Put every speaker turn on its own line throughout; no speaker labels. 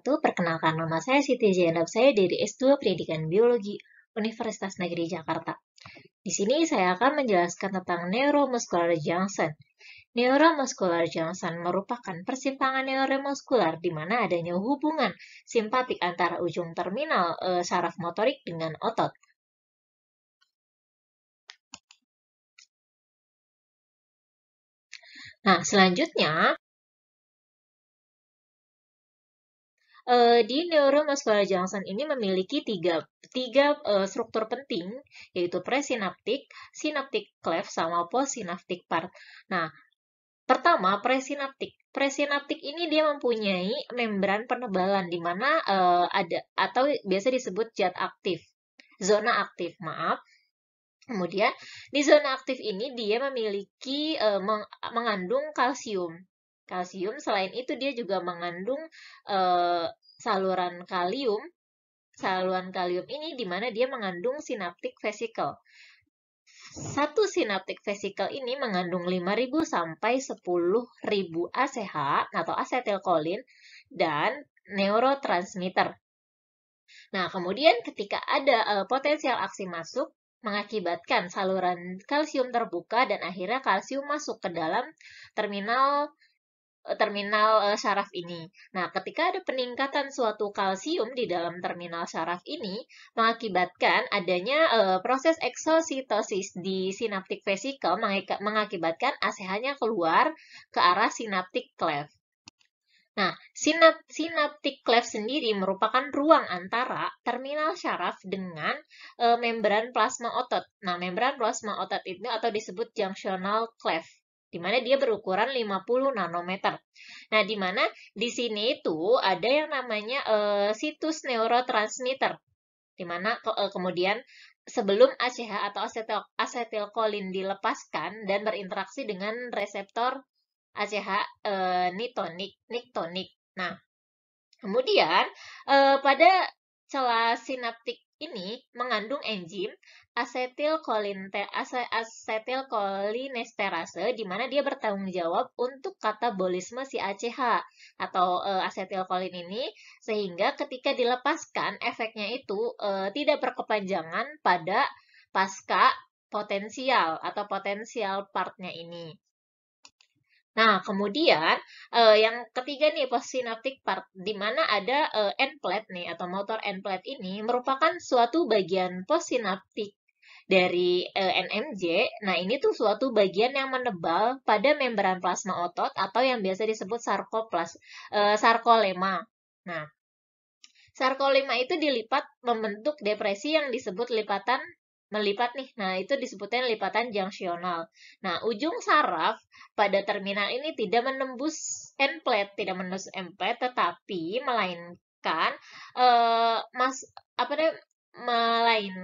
wabarakatuh. Perkenalkan nama saya Siti Zainab. Saya dari S2 Pendidikan Biologi Universitas Negeri Jakarta. Di sini saya akan menjelaskan tentang neuromuscular junction. Neuromuscular junction merupakan persimpangan neuromuskular di mana adanya hubungan simpatik antara ujung terminal e, saraf motorik dengan otot.
Nah, selanjutnya
uh, di neuromuscular junction ini memiliki tiga, tiga uh, struktur penting, yaitu presinaptik, sinaptik cleft, sama postsinaptik part. Nah, pertama presinaptik. Presinaptik ini dia mempunyai membran penebalan di mana uh, ada atau biasa disebut zat aktif, zona aktif, maaf. Kemudian di zona aktif ini dia memiliki uh, mengandung kalsium kalsium. Selain itu dia juga mengandung e, saluran kalium. Saluran kalium ini di mana dia mengandung sinaptik vesikel. Satu sinaptik vesikel ini mengandung 5.000 sampai 10.000 ACH atau asetilkolin dan neurotransmitter. Nah, kemudian ketika ada e, potensial aksi masuk, mengakibatkan saluran kalsium terbuka dan akhirnya kalsium masuk ke dalam terminal Eh, terminal eh, saraf ini. Nah, ketika ada peningkatan suatu kalsium di dalam terminal saraf ini, mengakibatkan adanya uh, proses eksositosis di sinaptik vesikel mengakibatkan ACH-nya keluar ke arah sinaptik cleft. Nah, sinap, sinaptik cleft sendiri merupakan ruang antara terminal saraf dengan uh, membran plasma otot. Nah, membran plasma otot itu atau disebut junctional cleft di mana dia berukuran 50 nanometer. Nah, di mana di sini itu ada yang namanya uh, situs neurotransmitter, di mana uh, kemudian sebelum ACH atau asetil dilepaskan dan berinteraksi dengan reseptor ACH uh, eh, nitonik, niktonik. Nah, kemudian uh, pada celah sinaptik ini mengandung enzim asetilkolinesterase di mana dia bertanggung jawab untuk katabolisme si ACH atau e, eh, asetilkolin ini sehingga ketika dilepaskan efeknya itu e, tidak berkepanjangan pada pasca potensial atau potensial partnya ini. Nah, kemudian uh, yang ketiga nih postsinaptik part di mana ada uh, end plate nih atau motor end plate ini merupakan suatu bagian postsinaptik dari uh, eh, NMJ. Nah, ini tuh suatu bagian yang menebal pada membran plasma otot atau yang biasa disebut sarkoplas uh, sarkolema. Nah, sarkolema itu dilipat membentuk depresi yang disebut lipatan melipat nih. Nah, itu disebutnya lipatan jangsional. Nah, ujung saraf pada terminal ini tidak menembus end tidak menembus end tetapi melainkan uh, mas apa namanya melain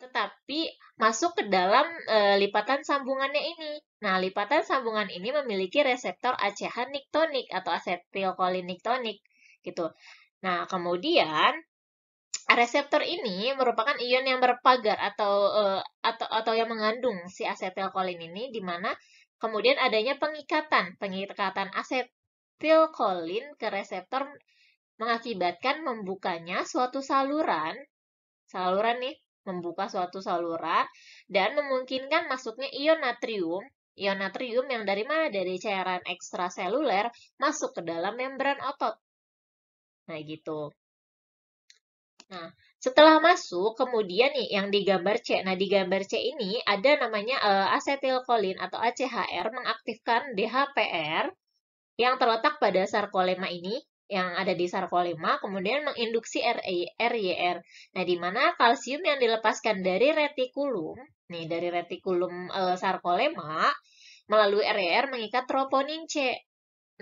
tetapi masuk ke dalam e, lipatan sambungannya ini. Nah, lipatan sambungan ini memiliki reseptor ACH niktonik atau acetilcholiniktonik gitu. Nah, kemudian reseptor ini merupakan ion yang berpagar atau uh, atau atau yang mengandung si asetilkolin ini di mana kemudian adanya pengikatan pengikatan asetilkolin ke reseptor mengakibatkan membukanya suatu saluran saluran nih membuka suatu saluran dan memungkinkan masuknya ion natrium ion natrium yang dari mana dari cairan ekstraseluler masuk ke dalam membran otot nah gitu Nah, setelah masuk, kemudian nih yang digambar C. Nah, di gambar C ini ada namanya uh, eh, acetilkolin atau ACHR mengaktifkan DHPR yang terletak pada sarkolema ini, yang ada di sarkolema, kemudian menginduksi RYR. Nah, di mana kalsium yang dilepaskan dari retikulum, nih dari retikulum uh, sarkolema, melalui RYR mengikat troponin C.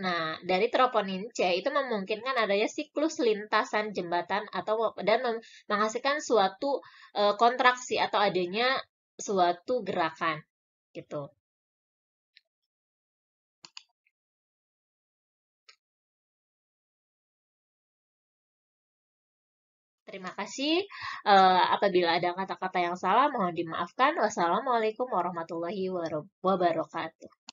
Nah, dari troponin c itu memungkinkan adanya siklus lintasan jembatan atau dan menghasilkan suatu e, kontraksi atau adanya suatu gerakan gitu.
Terima kasih. E, apabila ada kata-kata yang salah, mohon dimaafkan. Wassalamualaikum warahmatullahi wabarakatuh.